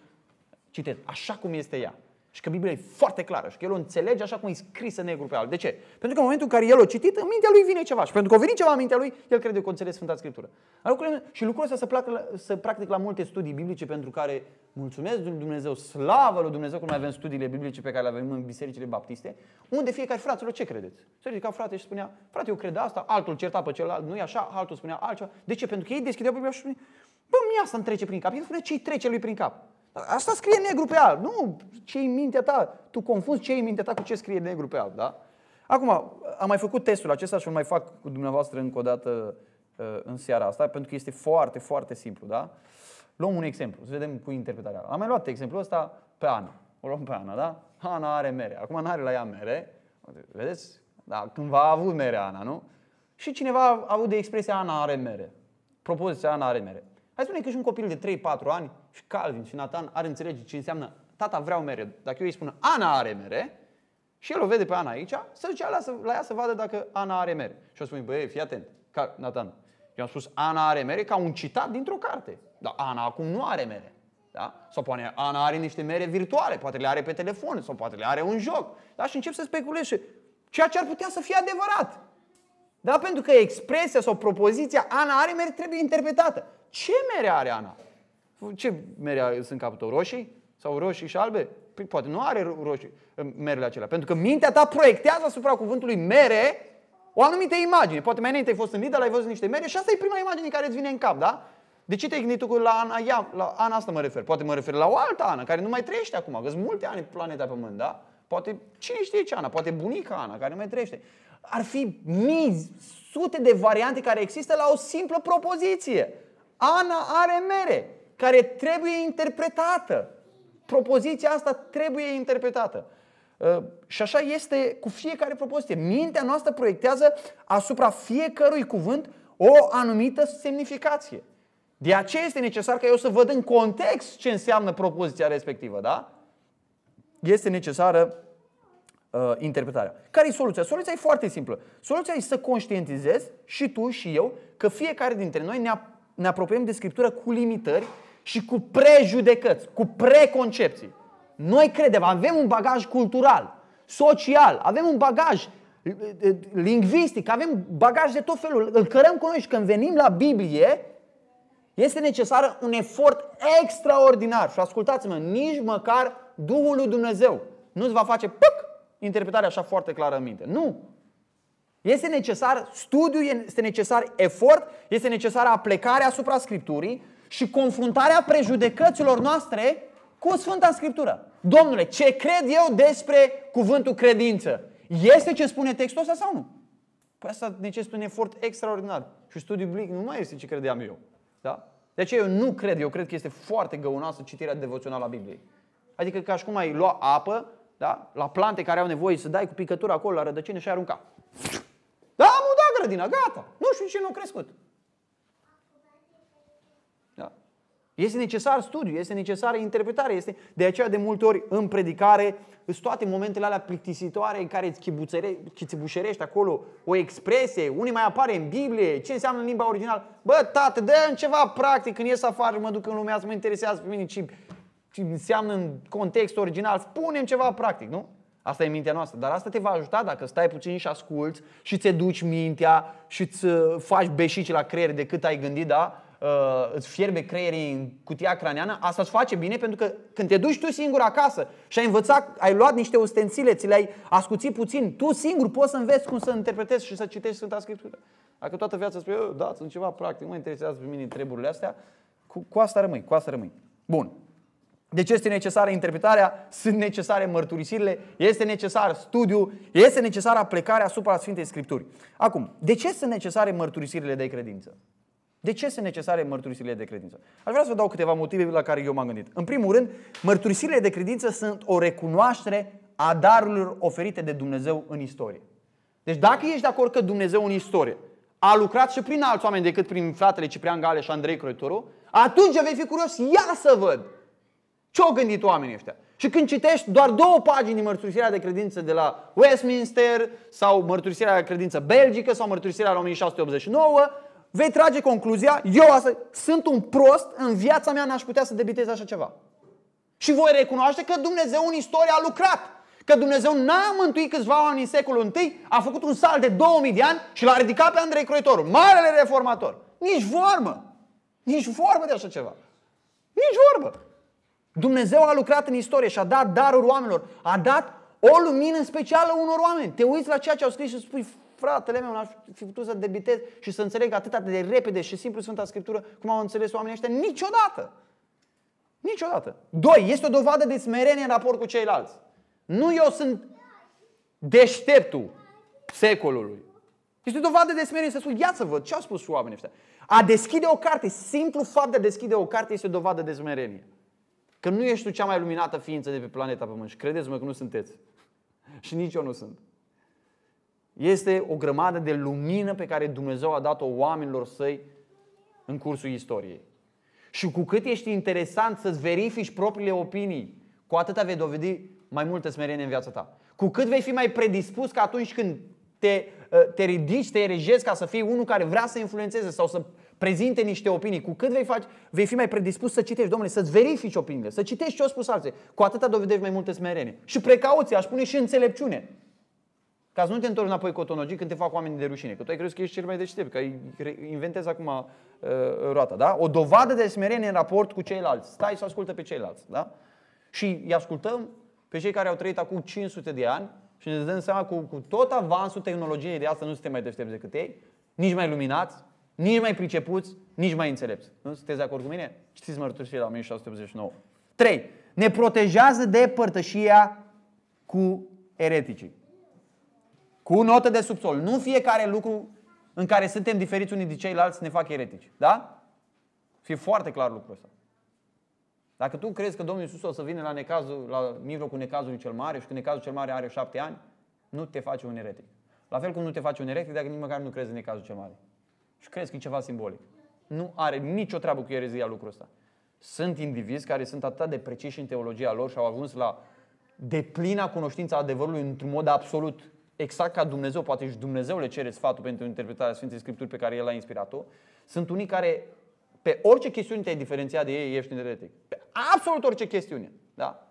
S1: citit, așa cum este ea. Și că Biblia e foarte clară și că el o înțelege așa cum e scrisă negru pe alb. De ce? Pentru că în momentul în care el o citit, în mintea lui vine ceva. Și pentru că o vine ceva în mintea lui, el crede că o înțelege Sfânta Scriptură. Și lucrul ăsta se, placă, se practic la multe studii biblice pentru care mulțumesc lui Dumnezeu, slavă lui Dumnezeu că mai avem studiile biblice pe care le avem în bisericile baptiste, unde fiecare fraților ce credeți? Se ridica frate și spunea, frate eu cred asta, altul certa pe celălalt, nu e așa, altul spunea altceva. De ce? Pentru că ei deschideau Biblia și spunea, bă, mi asta îmi trece prin cap. El spune ce trece lui prin cap. Asta scrie negru pe alb. Nu, ce-i mintea ta? Tu confunzi ce-i mintea ta cu ce scrie negru pe alb, da? Acum, am mai făcut testul acesta și îl mai fac cu dumneavoastră încă o dată uh, în seara asta, pentru că este foarte, foarte simplu, da? Luăm un exemplu, să vedem cu interpretarea. Am mai luat exemplul ăsta pe Ana. O luăm pe Ana, da? Ana are mere. Acum nu are la ea mere. Vedeți? Da, cândva a avut mere Ana, nu? Și cineva a avut de expresia Ana are mere. Propoziția Ana are mere. Hai spune că și un copil de 3-4 ani și Calvin și Nathan ar înțelege ce înseamnă tata vreau mere. Dacă eu îi spun Ana are mere și el o vede pe Ana aici, să duce la, la ea să vadă dacă Ana are mere. Și o spune, băie, fii atent, ca Nathan. Eu am spus Ana are mere ca un citat dintr-o carte. Dar Ana acum nu are mere. Da? Sau poate Ana are niște mere virtuale, poate le are pe telefon, sau poate le are un joc. Da? Și încep să speculezi ceea ce ar putea să fie adevărat. Da? Pentru că expresia sau propoziția Ana are mere trebuie interpretată. Ce mere are Ana? Ce mere are? sunt capul tău? Roșii? Sau roșii și albe? Păi poate nu are roșii uh, merele acelea. Pentru că mintea ta proiectează asupra cuvântului mere o anumită imagine. Poate mai înainte ai fost în Lidl, ai văzut niște mere și asta e prima imagine care îți vine în cap, da? De ce te-ai gândit tu la Ana Ia, La Ana asta mă refer. Poate mă refer la o altă Ana care nu mai trăiește acum, că sunt multe ani planeta Pământ, da? Poate cine știe ce Ana, poate bunica Ana care nu mai trăiește. Ar fi mii, sute de variante care există la o simplă propoziție. Ana are mere care trebuie interpretată. Propoziția asta trebuie interpretată. Uh, și așa este cu fiecare propoziție. Mintea noastră proiectează asupra fiecărui cuvânt o anumită semnificație. De aceea este necesar ca eu să văd în context ce înseamnă propoziția respectivă, da? Este necesară uh, interpretarea. Care e soluția? Soluția e foarte simplă. Soluția e să conștientizezi și tu și eu că fiecare dintre noi ne-a ne apropiem de Scriptură cu limitări și cu prejudecăți, cu preconcepții. Noi credem, avem un bagaj cultural, social, avem un bagaj eh, eh, lingvistic, avem bagaj de tot felul. Îl cărăm cu noi și când venim la Biblie, este necesar un efort extraordinar. Și ascultați-mă, nici măcar Duhul lui Dumnezeu nu îți va face păc interpretarea așa foarte clară în minte. Nu! Este necesar studiu, este necesar efort, este necesară aplecarea asupra Scripturii și confruntarea prejudecăților noastre cu Sfânta Scriptură. Domnule, ce cred eu despre cuvântul credință? Este ce spune textul ăsta sau nu? Păi asta necesită deci, un efort extraordinar. Și studiul biblic nu mai este ce credeam eu. Da? De aceea eu nu cred, eu cred că este foarte găunoasă citirea devoțională a Bibliei. Adică ca și cum ai lua apă da? la plante care au nevoie să dai cu picătura acolo la rădăcină și ai arunca grădina, gata. Nu știu ce nu a crescut. Da. Este necesar studiu, este necesară interpretare. Este... De aceea, de multe ori, în predicare, sunt toate momentele alea plictisitoare în care îți chibușerești acolo o expresie, unii mai apare în Biblie, ce înseamnă în limba originală. Bă, tată, dă în ceva practic, când ies afară, mă duc în lumea să mă interesează pe mine ce, ce înseamnă în context original. spune ceva practic, nu? Asta e mintea noastră. Dar asta te va ajuta dacă stai puțin și asculți și ți duci mintea și îți uh, faci beșici la creier cât ai gândit, da? uh, îți fierbe creierii în cutia craniană, asta îți face bine pentru că când te duci tu singur acasă și ai învățat, ai luat niște ustensile, ți le-ai ascuțit puțin, tu singur poți să înveți cum să interpretezi și să citești Sfânta Scriptură. Dacă toată viața spui, da, sunt ceva practic, mă interesează pe mine treburile astea, cu, cu asta rămâi, cu asta rămâi. Bun. De ce este necesară interpretarea, sunt necesare mărturisirile, este necesar studiu, este necesară plecarea asupra Sfintei Scripturi. Acum, de ce sunt necesare mărturisirile de credință? De ce sunt necesare mărturisirile de credință? Aș vrea să vă dau câteva motive la care eu m-am gândit. În primul rând, mărturisirile de credință sunt o recunoaștere a darurilor oferite de Dumnezeu în istorie. Deci dacă ești de acord că Dumnezeu în istorie a lucrat și prin alți oameni decât prin fratele Ciprian Gale și Andrei Croitoru, atunci vei fi curios, ia să văd ce-au gândit oamenii ăștia? Și când citești doar două pagini mărturisirea de credință de la Westminster sau mărturisirea de credință belgică sau mărturisirea la 1689, vei trage concluzia, eu astăzi, sunt un prost, în viața mea n-aș putea să debitez așa ceva. Și voi recunoaște că Dumnezeu în istorie a lucrat. Că Dumnezeu n-a mântuit câțiva oameni în secolul I, a făcut un sal de 2000 de ani și l-a ridicat pe Andrei Croitorul, marele reformator. Nici vorbă! Nici vorbă de așa ceva. Nici vorbă! Dumnezeu a lucrat în istorie și a dat darul oamenilor. A dat o lumină în specială unor oameni. Te uiți la ceea ce au scris și spui, fratele meu, n-aș fi putut să debitez și să înțeleg atât de repede și simplu Sfânta Scriptură cum au înțeles oamenii ăștia niciodată. Niciodată. Doi, este o dovadă de smerenie în raport cu ceilalți. Nu eu sunt deșteptul secolului. Este o dovadă de smerenie să spun, ia să văd ce au spus oamenii ăștia. A deschide o carte, simplu fapt de a deschide o carte este o dovadă de smerenie. Că nu ești tu cea mai luminată ființă de pe planeta Pământ. Și credeți-mă că nu sunteți. și nici eu nu sunt. Este o grămadă de lumină pe care Dumnezeu a dat-o oamenilor săi în cursul istoriei. Și cu cât ești interesant să-ți verifici propriile opinii, cu atâta vei dovedi mai multă smerenie în viața ta. Cu cât vei fi mai predispus că atunci când te, uh, te ridici, te erejezi ca să fii unul care vrea să influențeze sau să prezinte niște opinii, cu cât vei, face, vei fi mai predispus să citești, domnule, să-ți verifici opiniile, să citești ce au spus alții, cu atâta dovedești mai multe smerenie. Și precauție, aș spune și înțelepciune. Ca să nu te întorci înapoi cotonogii când te fac oamenii de rușine. Că tu ai crezut că ești cel mai deștept, că inventezi acum uh, roata. Da? O dovadă de smerenie în raport cu ceilalți. Stai să ascultă pe ceilalți. Da? Și îi ascultăm pe cei care au trăit acum 500 de ani și ne dăm seama cu, cu tot avansul tehnologiei de asta nu suntem mai deștepți decât ei, nici mai luminați, nici mai pricepuți, nici mai înțelepți. Nu sunteți de acord cu mine? Știți mărturisirea la 1689. 3. Ne protejează de părtășia cu ereticii. Cu notă de subsol. Nu fiecare lucru în care suntem diferiți unii de ceilalți ne fac eretici. Da? Fie foarte clar lucrul ăsta. Dacă tu crezi că Domnul Iisus o să vină la, necazul, la mijlocul necazului cel mare și că necazul cel mare are șapte ani, nu te face un eretic. La fel cum nu te face un eretic dacă nici măcar nu crezi în necazul cel mare și crezi că e ceva simbolic. Nu are nicio treabă cu erezia lucrul ăsta. Sunt indivizi care sunt atât de preciși în teologia lor și au ajuns la deplina cunoștința adevărului într-un mod absolut. Exact ca Dumnezeu, poate și Dumnezeu le cere sfatul pentru interpretarea Sfintei Scripturi pe care El a inspirat-o. Sunt unii care pe orice chestiune te-ai diferențiat de ei, ești eretic. Pe absolut orice chestiune. Da?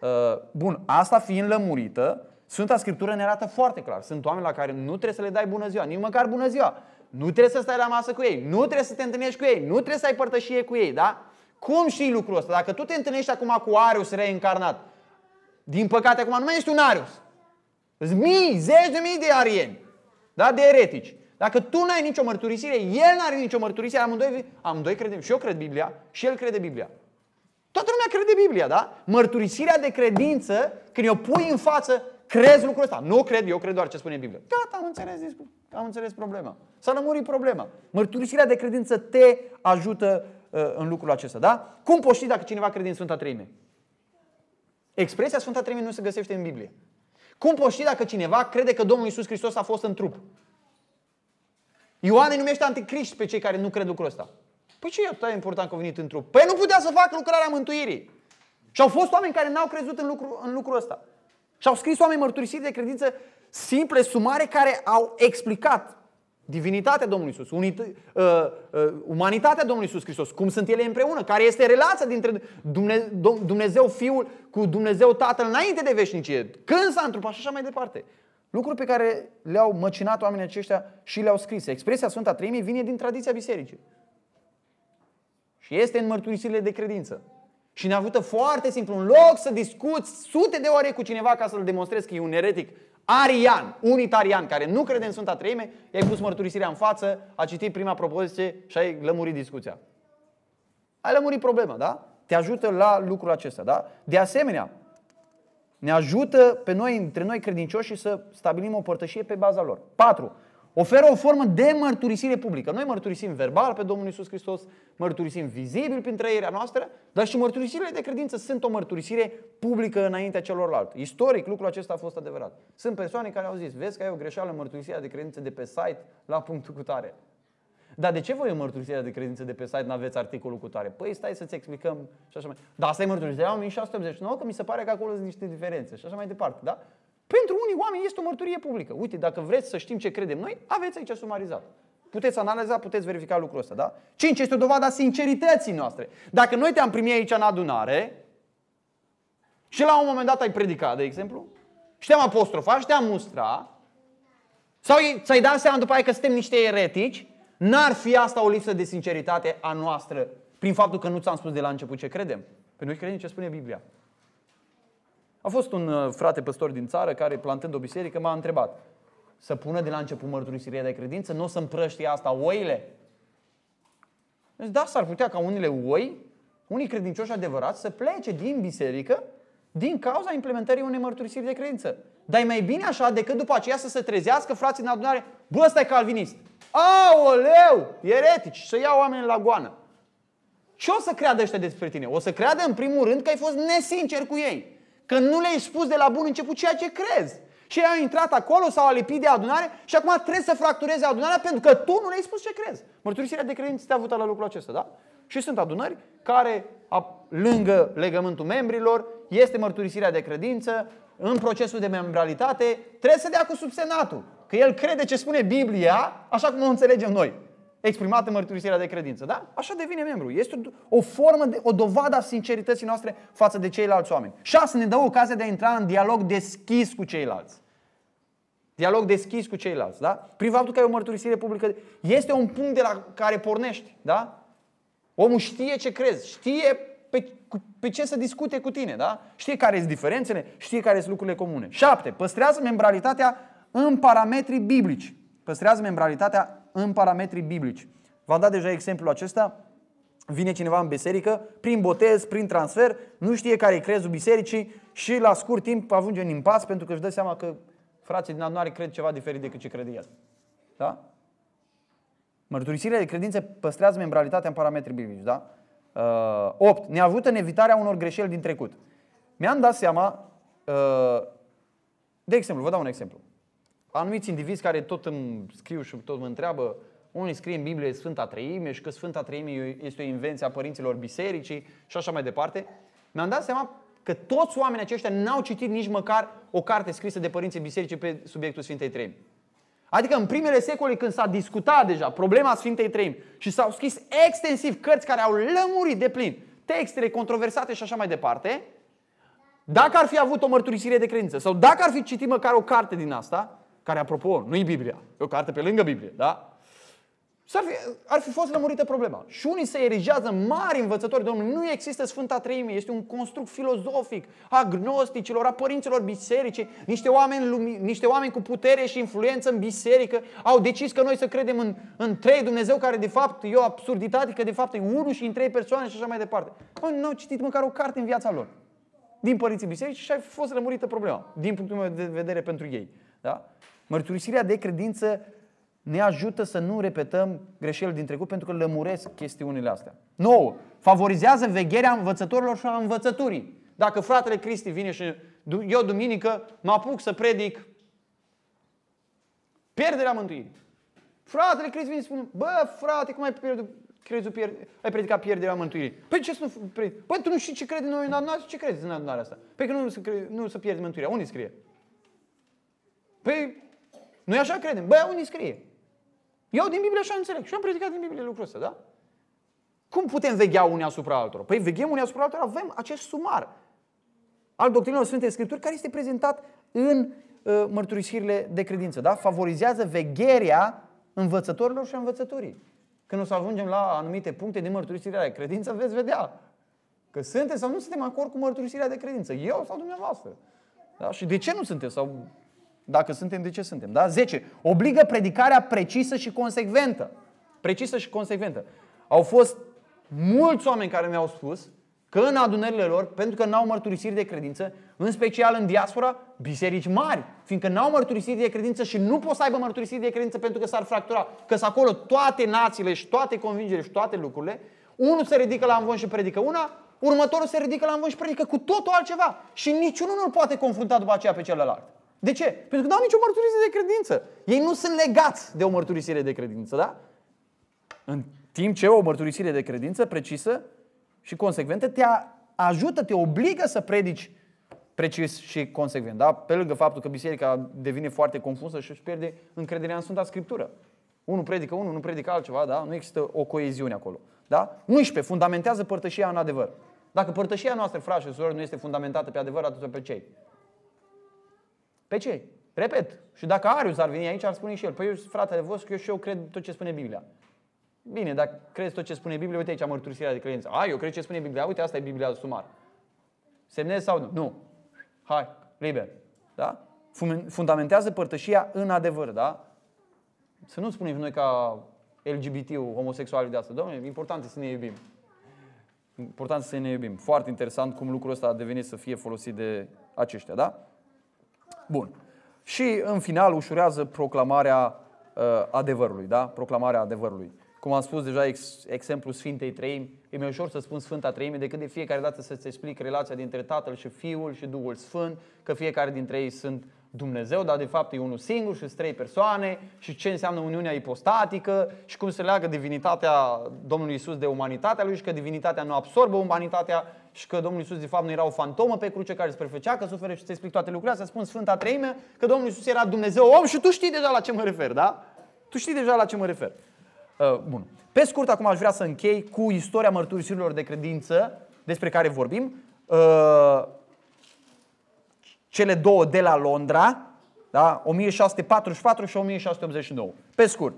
S1: Uh, bun, asta fiind lămurită, Sfânta Scriptură ne arată foarte clar. Sunt oameni la care nu trebuie să le dai bună ziua, nici măcar bună ziua. Nu trebuie să stai la masă cu ei, nu trebuie să te întâlnești cu ei, nu trebuie să ai părtășie cu ei, da? Cum știi lucrul ăsta? Dacă tu te întâlnești acum cu Arius reîncarnat, din păcate acum nu mai ești un Arius. Mii, zeci de mii de arieni, da? de eretici. Dacă tu n-ai nicio mărturisire, el n-are nicio mărturisire, amândoi, amândoi credem. Și eu cred Biblia și el crede Biblia. Toată lumea crede Biblia, da? Mărturisirea de credință, când o pui în față, Crezi lucrul ăsta? Nu cred, eu cred doar ce spune Biblia. Gata, am înțeles, discuția, am înțeles problema. S-a lămurit problema. Mărturisirea de credință te ajută uh, în lucrul acesta, da? Cum poți ști dacă cineva crede în Sfânta Treime? Expresia Sfânta Treime nu se găsește în Biblie. Cum poți ști dacă cineva crede că Domnul Isus Hristos a fost în trup? Ioan îi numește anticriști pe cei care nu cred lucrul ăsta. Păi ce e atât important că a venit în trup? Păi nu putea să facă lucrarea mântuirii. Și au fost oameni care n-au crezut în, lucru, în lucrul ăsta. Și au scris oameni mărturisiri de credință simple, sumare, care au explicat divinitatea Domnului Isus, unit- uh, uh, umanitatea Domnului Isus Hristos, cum sunt ele împreună, care este relația dintre Dumne- Dumnezeu Fiul cu Dumnezeu Tatăl înainte de veșnicie, când s-a întrupat și așa mai departe. Lucruri pe care le-au măcinat oamenii aceștia și le-au scris. Expresia Sfânta Treimii vine din tradiția bisericii. Și este în mărturisirile de credință. Și ne ajută foarte simplu, în loc să discuți sute de ore cu cineva ca să-l demonstrezi că e un eretic, arian, unitarian, care nu crede în Sfânta Treime, i-ai pus mărturisirea în față, a citit prima propoziție și ai lămurit discuția. Ai lămurit problema, da? Te ajută la lucrul acesta, da? De asemenea, ne ajută pe noi, între noi credincioși să stabilim o părtășie pe baza lor. 4. Oferă o formă de mărturisire publică. Noi mărturisim verbal pe Domnul Isus Hristos, mărturisim vizibil prin trăirea noastră, dar și mărturisirile de credință sunt o mărturisire publică înaintea celorlalți. Istoric, lucrul acesta a fost adevărat. Sunt persoane care au zis, vezi că ai o greșeală în mărturisirea de credință de pe site la punctul cutare. Dar de ce voi în mărturisirea de credință de pe site nu aveți articolul cu tare? Păi stai să-ți explicăm și așa mai Dar asta e mărturisirea 1689, că mi se pare că acolo sunt niște diferențe și așa mai departe, da? Pentru unii oameni este o mărturie publică. Uite, dacă vreți să știm ce credem noi, aveți aici sumarizat. Puteți analiza, puteți verifica lucrul ăsta, da? Cinci, Este o dovadă a sincerității noastre. Dacă noi te-am primit aici în adunare și la un moment dat ai predicat, de exemplu, și te-am apostrofat și te-am mustra, sau ți-ai dat seama după aia că suntem niște eretici, n-ar fi asta o lipsă de sinceritate a noastră prin faptul că nu ți-am spus de la început ce credem. Pentru că noi credem ce spune Biblia. A fost un uh, frate păstor din țară care, plantând o biserică, m-a întrebat să pună de la început mărturisirea de credință, nu o să împrăștie asta oile? Deci da, s-ar putea ca unele oi, unii credincioși adevărați, să plece din biserică din cauza implementării unei mărturisiri de credință. Dar e mai bine așa decât după aceea să se trezească frații în adunare, bă, ăsta e calvinist. Aoleu, eretici, să ia oamenii la goană. Ce o să creadă ăștia despre tine? O să creadă în primul rând că ai fost nesincer cu ei. Că nu le-ai spus de la bun început ceea ce crezi. Și ei au intrat acolo, s-au alipit de adunare și acum trebuie să fractureze adunarea pentru că tu nu le-ai spus ce crezi. Mărturisirea de credință te-a avut la lucrul acesta, da? Și sunt adunări care, lângă legământul membrilor, este mărturisirea de credință, în procesul de membralitate, trebuie să dea cu subsenatul. Că el crede ce spune Biblia, așa cum o înțelegem noi exprimată mărturisirea de credință. Da? Așa devine membru. Este o, formă, de, o dovadă a sincerității noastre față de ceilalți oameni. Șase, ne dă ocazia de a intra în dialog deschis cu ceilalți. Dialog deschis cu ceilalți, da? Prin faptul că e o mărturisire publică, este un punct de la care pornești, da? Omul știe ce crezi, știe pe, pe ce să discute cu tine, da? Știe care sunt diferențele, știe care sunt lucrurile comune. 7. Păstrează membralitatea în parametrii biblici. Păstrează membralitatea în parametrii biblici. V-am dat deja exemplul acesta. Vine cineva în biserică, prin botez, prin transfer, nu știe care e crezul bisericii și la scurt timp ajunge în impas pentru că își dă seama că frații din adunare cred ceva diferit decât ce crede el. Da? Mărturisirea de credință păstrează membralitatea în parametrii biblici. Da? Uh, 8. Ne ajută în evitarea unor greșeli din trecut. Mi-am dat seama, uh, de exemplu, vă dau un exemplu anumiți indivizi care tot îmi scriu și tot mă întreabă, unii scrie în Biblie Sfânta Treime și că Sfânta Treime este o invenție a părinților bisericii și așa mai departe. Mi-am dat seama că toți oamenii aceștia n-au citit nici măcar o carte scrisă de părinții bisericii pe subiectul Sfintei Treime. Adică în primele secole când s-a discutat deja problema Sfintei Treime și s-au scris extensiv cărți care au lămurit de plin textele controversate și așa mai departe, dacă ar fi avut o mărturisire de credință sau dacă ar fi citit măcar o carte din asta, care, apropo, nu i Biblia, e o carte pe lângă Biblie, da? S-ar fi, ar fi fost lămurită problema. Și unii se erigează mari învățători, domnule, nu există Sfânta Treime, este un construct filozofic agnosticilor, a părinților bisericii, niște oameni, lumi, niște oameni cu putere și influență în biserică au decis că noi să credem în, în trei Dumnezeu, care de fapt e o absurditate, că de fapt e unul și în trei persoane și așa mai departe. Păi nu au citit măcar o carte în viața lor din părinții bisericii și a fost lămurită problema, din punctul meu de vedere pentru ei. Da? Mărturisirea de credință ne ajută să nu repetăm greșelile din trecut pentru că lămuresc chestiunile astea. 9. Favorizează vegherea învățătorilor și a învățăturii. Dacă fratele Cristi vine și eu duminică mă apuc să predic pierderea mântuirii. Fratele Cristi vine și spune, bă frate, cum ai pierdut Crezi Pierd? ai predicat pierderea mântuirii. Păi ce să nu predi? Păi tu nu știi ce crede noi în adunare? Ce crezi în adunarea asta? Păi că nu, nu să, pierde mântuirea. Unde scrie? Păi noi așa credem. Băi, unii scrie. Eu din Biblie așa înțeleg. Și am predicat din Biblie lucrul ăsta, da? Cum putem veghea unii asupra altora? Păi veghem unii asupra altora, avem acest sumar al doctrinelor Sfintei Scripturi care este prezentat în uh, mărturisirile de credință, da? Favorizează vegherea învățătorilor și învățătorii. Când o să ajungem la anumite puncte din mărturisirea de credință, veți vedea că sunteți sau nu suntem acord cu mărturisirea de credință. Eu sau dumneavoastră. Da? Și de ce nu sunteți? Sau dacă suntem, de ce suntem? Da? 10. Obligă predicarea precisă și consecventă. Precisă și consecventă. Au fost mulți oameni care mi-au spus că în adunările lor, pentru că n-au mărturisiri de credință, în special în diaspora, biserici mari, fiindcă n-au mărturisiri de credință și nu pot să aibă mărturisiri de credință pentru că s-ar fractura, că sunt acolo toate națiile și toate convingerile și toate lucrurile, unul se ridică la învon și predică una, următorul se ridică la învon și predică cu totul altceva. Și niciunul nu poate confrunta după aceea pe celălalt. De ce? Pentru că nu au nicio mărturisire de credință. Ei nu sunt legați de o mărturisire de credință, da? În timp ce o mărturisire de credință precisă și consecventă te ajută, te obligă să predici precis și consecvent. Da? Pe lângă faptul că biserica devine foarte confuză și își pierde încrederea în Sfânta Scriptură. Unul predică unul, nu predică altceva, da? Nu există o coeziune acolo. Da? 11. Fundamentează părtășia în adevăr. Dacă părtășia noastră, frașe și surori, nu este fundamentată pe adevăr, atunci pe cei. Pe ce? Repet, și dacă Arius ar veni aici, ar spune și el, păi eu, fratele vostru, eu și eu cred tot ce spune Biblia. Bine, dacă crezi tot ce spune Biblia, uite aici am mărturisirea de credință. A, eu cred ce spune Biblia, uite asta e Biblia sumar. Semnez sau nu? Nu. Hai, liber. Da? Fundamentează părtășia în adevăr, da? Să nu spunem noi ca LGBT-ul, homosexualii de asta. Domnule, important să ne iubim. Important să ne iubim. Foarte interesant cum lucrul ăsta a devenit să fie folosit de aceștia, da? Bun. Și în final ușurează proclamarea uh, adevărului, da? Proclamarea adevărului. Cum am spus deja, ex, exemplu Sfintei Treimi, e mai ușor să spun Sfânta Treime decât de fiecare dată să-ți explic relația dintre Tatăl și Fiul și Duhul Sfânt, că fiecare dintre ei sunt Dumnezeu, dar de fapt e unul singur și sunt trei persoane și ce înseamnă uniunea ipostatică și cum se leagă divinitatea Domnului Isus de umanitatea lui și că divinitatea nu absorbă umanitatea și că Domnul Isus de fapt nu era o fantomă pe cruce care se prefăcea, că suferă și te explic toate lucrurile astea, spun Sfânta Treime că Domnul Isus era Dumnezeu om și tu știi deja la ce mă refer, da? Tu știi deja la ce mă refer. Uh, bun. Pe scurt, acum aș vrea să închei cu istoria mărturisirilor de credință despre care vorbim. Uh, cele două de la Londra, da? 1644 și 1689. Pe scurt,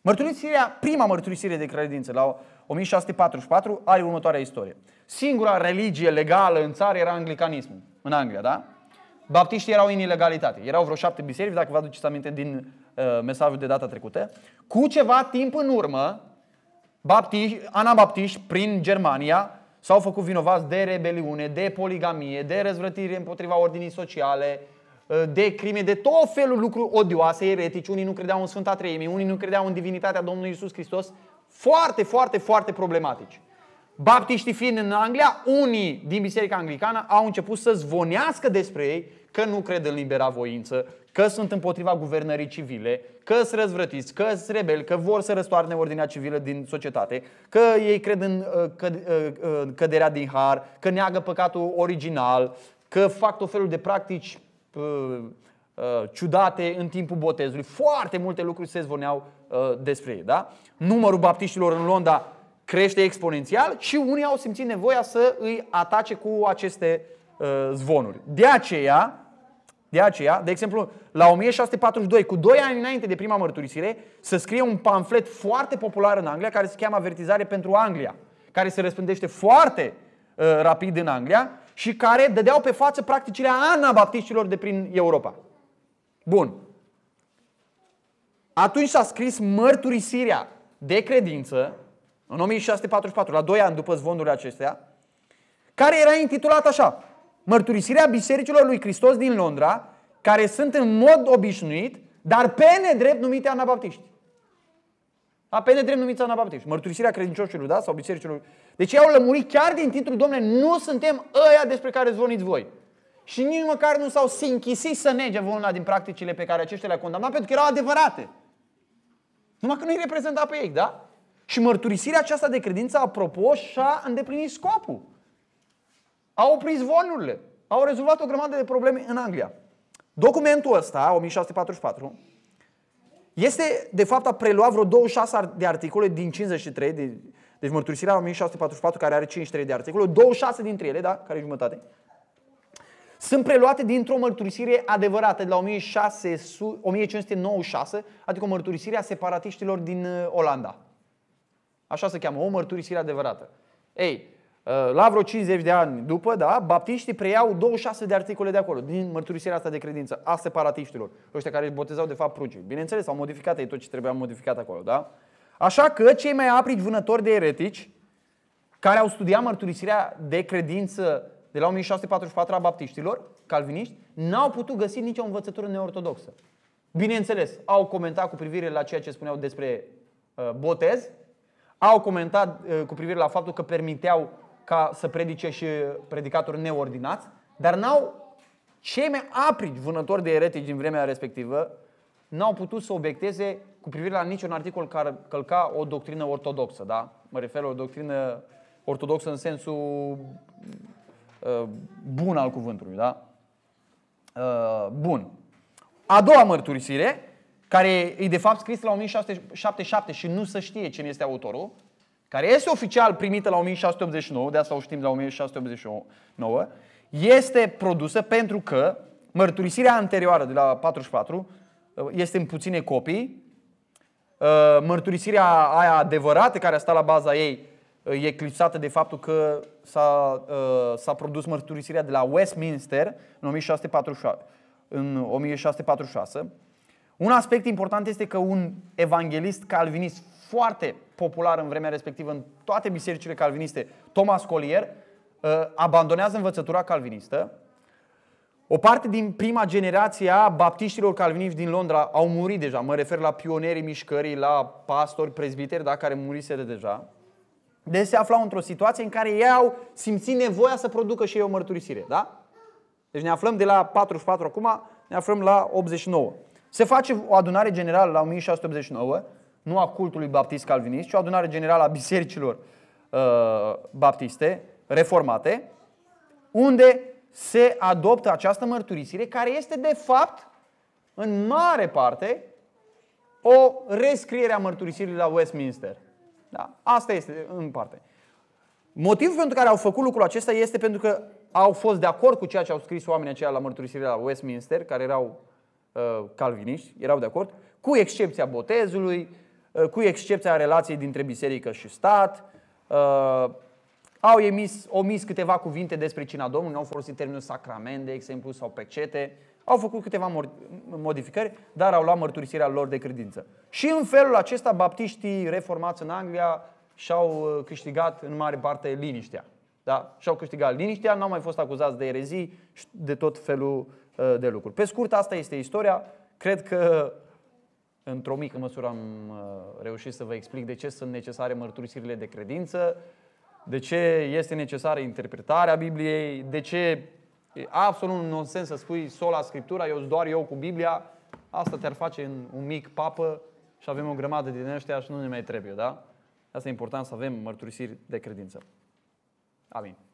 S1: mărturisirea, prima mărturisire de credință la 1644, are următoarea istorie. Singura religie legală în țară era anglicanismul, în Anglia, da? Baptiștii erau în ilegalitate. Erau vreo șapte biserici, dacă vă aduceți aminte din uh, mesajul de data trecută. Cu ceva timp în urmă, baptiști, anabaptiști prin Germania s-au făcut vinovați de rebeliune, de poligamie, de răzvrătire împotriva ordinii sociale, uh, de crime, de tot felul lucruri odioase, eretici. Unii nu credeau în Sfânta Treime, unii nu credeau în divinitatea Domnului Isus Hristos, foarte, foarte, foarte problematici. Baptiștii fiind în Anglia, unii din Biserica Anglicană au început să zvonească despre ei că nu cred în libera voință, că sunt împotriva guvernării civile, că sunt răzvrătiți, că sunt rebeli, că vor să răstoarne ordinea civilă din societate, că ei cred în uh, că, uh, uh, căderea din har, că neagă păcatul original, că fac tot felul de practici Uh, ciudate în timpul botezului. Foarte multe lucruri se zvoneau uh, despre ei. Da? Numărul baptiștilor în Londra crește exponențial și unii au simțit nevoia să îi atace cu aceste uh, zvonuri. De aceea, de aceea, de exemplu, la 1642, cu doi ani înainte de prima mărturisire, se scrie un pamflet foarte popular în Anglia care se cheamă Avertizare pentru Anglia, care se răspândește foarte uh, rapid în Anglia și care dădeau pe față practicile anabaptiștilor de prin Europa. Bun. Atunci s-a scris mărturisirea de credință în 1644, la 2 ani după zvonurile acestea, care era intitulată așa, Mărturisirea Bisericilor lui Hristos din Londra, care sunt în mod obișnuit, dar pe nedrept numite anabaptiști. A, da, pe nedrept numiți anabaptiști. Mărturisirea credincioșilor, da? Sau bisericilor. Deci ei au lămurit chiar din titlul, domne, nu suntem ăia despre care zvoniți voi și nici măcar nu s-au sinchisit să nege vreuna din practicile pe care aceștia le au condamnat, pentru că erau adevărate. Numai că nu îi reprezenta pe ei, da? Și mărturisirea aceasta de credință, apropo, și-a îndeplinit scopul. Au oprit zvonurile. Au rezolvat o grămadă de probleme în Anglia. Documentul ăsta, 1644, este, de fapt, a preluat vreo 26 de articole din 53, de, deci mărturisirea 1644, care are 53 de articole, 26 dintre ele, da, care e jumătate, sunt preluate dintr-o mărturisire adevărată de la 1596, adică o mărturisire a separatiștilor din uh, Olanda. Așa se cheamă, o mărturisire adevărată. Ei, uh, la vreo 50 de ani după, da, baptiștii preiau 26 de articole de acolo, din mărturisirea asta de credință a separatiștilor, ăștia care își botezau de fapt prucii. Bineînțeles, au modificat ei tot ce trebuia modificat acolo, da? Așa că cei mai aprici vânători de eretici, care au studiat mărturisirea de credință de la 1644 a baptiștilor, calviniști, n-au putut găsi nicio învățătură neortodoxă. Bineînțeles, au comentat cu privire la ceea ce spuneau despre uh, botez, au comentat uh, cu privire la faptul că permiteau ca să predice și predicatori neordinați, dar n-au cei mai aprici vânători de eretici din vremea respectivă, n-au putut să obiecteze cu privire la niciun articol care călca o doctrină ortodoxă, da? Mă refer la o doctrină ortodoxă în sensul Uh, bun al cuvântului. Da? Uh, bun. A doua mărturisire, care e de fapt scris la 1677 și nu se știe cine este autorul, care este oficial primită la 1689, de asta o știm de la 1689, este produsă pentru că mărturisirea anterioară de la 44 uh, este în puține copii, mărturisirea aia adevărată care a stat la baza ei eclipsată de faptul că s-a, uh, s-a produs mărturisirea de la Westminster în 1646. În 1646. Un aspect important este că un evanghelist calvinist foarte popular în vremea respectivă în toate bisericile calviniste, Thomas Collier, uh, abandonează învățătura calvinistă. O parte din prima generație a baptiștilor calviniști din Londra au murit deja. Mă refer la pionerii mișcării, la pastori, prezbiteri, da, care murisere deja. Deci se aflau într-o situație în care ei au simțit nevoia să producă și ei o mărturisire. Da? Deci ne aflăm de la 44 acum, ne aflăm la 89. Se face o adunare generală la 1689, nu a cultului baptist calvinist, ci o adunare generală a bisericilor uh, baptiste, reformate, unde se adoptă această mărturisire care este de fapt, în mare parte, o rescriere a mărturisirii la Westminster. Da? Asta este în parte. Motivul pentru care au făcut lucrul acesta este pentru că au fost de acord cu ceea ce au scris oamenii aceia la mărturisirea la Westminster, care erau uh, calviniști, erau de acord, cu excepția botezului, uh, cu excepția relației dintre biserică și stat. Uh, au emis, omis câteva cuvinte despre cina Domnului, au folosit termenul sacrament, de exemplu, sau pecete. Au făcut câteva modificări, dar au luat mărturisirea lor de credință. Și în felul acesta, baptiștii reformați în Anglia și-au uh, câștigat în mare parte liniștea. Da? Și-au câștigat liniștea, n-au mai fost acuzați de erezii și de tot felul uh, de lucruri. Pe scurt, asta este istoria. Cred că într-o mică măsură am uh, reușit să vă explic de ce sunt necesare mărturisirile de credință, de ce este necesară interpretarea Bibliei, de ce e absolut un nonsens să spui sola Scriptura, eu doar eu cu Biblia, asta te-ar face în un mic papă și avem o grămadă din ăștia și nu ne mai trebuie, da? Asta e important să avem mărturisiri de credință. Amin.